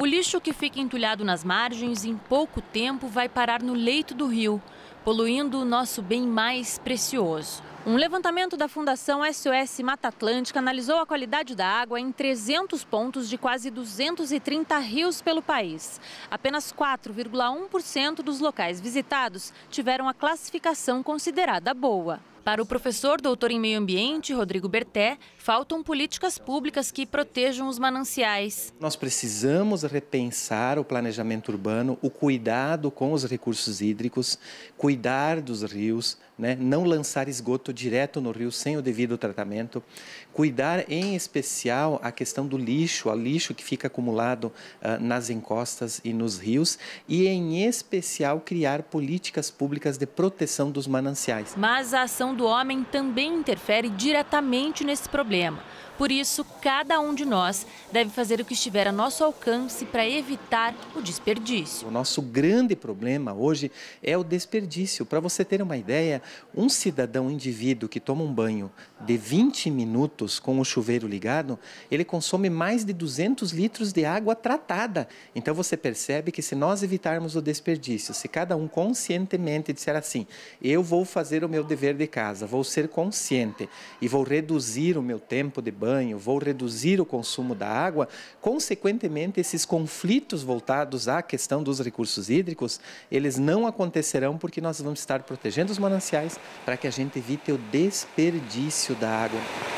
O lixo que fica entulhado nas margens em pouco tempo vai parar no leito do rio, poluindo o nosso bem mais precioso. Um levantamento da Fundação SOS Mata Atlântica analisou a qualidade da água em 300 pontos de quase 230 rios pelo país. Apenas 4,1% dos locais visitados tiveram a classificação considerada boa. Para o professor doutor em meio ambiente, Rodrigo Berté, faltam políticas públicas que protejam os mananciais. Nós precisamos repensar o planejamento urbano, o cuidado com os recursos hídricos, cuidar dos rios, né? não lançar esgoto direto no rio sem o devido tratamento, cuidar em especial a questão do lixo, o lixo que fica acumulado uh, nas encostas e nos rios, e em especial criar políticas públicas de proteção dos mananciais. Mas a ação do homem também interfere diretamente nesse problema. Por isso, cada um de nós deve fazer o que estiver a nosso alcance para evitar o desperdício. O nosso grande problema hoje é o desperdício. Para você ter uma ideia, um cidadão um indivíduo que toma um banho de 20 minutos com o chuveiro ligado, ele consome mais de 200 litros de água tratada. Então você percebe que se nós evitarmos o desperdício, se cada um conscientemente disser assim, eu vou fazer o meu dever de casa, casa, vou ser consciente e vou reduzir o meu tempo de banho, vou reduzir o consumo da água, consequentemente, esses conflitos voltados à questão dos recursos hídricos, eles não acontecerão porque nós vamos estar protegendo os mananciais para que a gente evite o desperdício da água.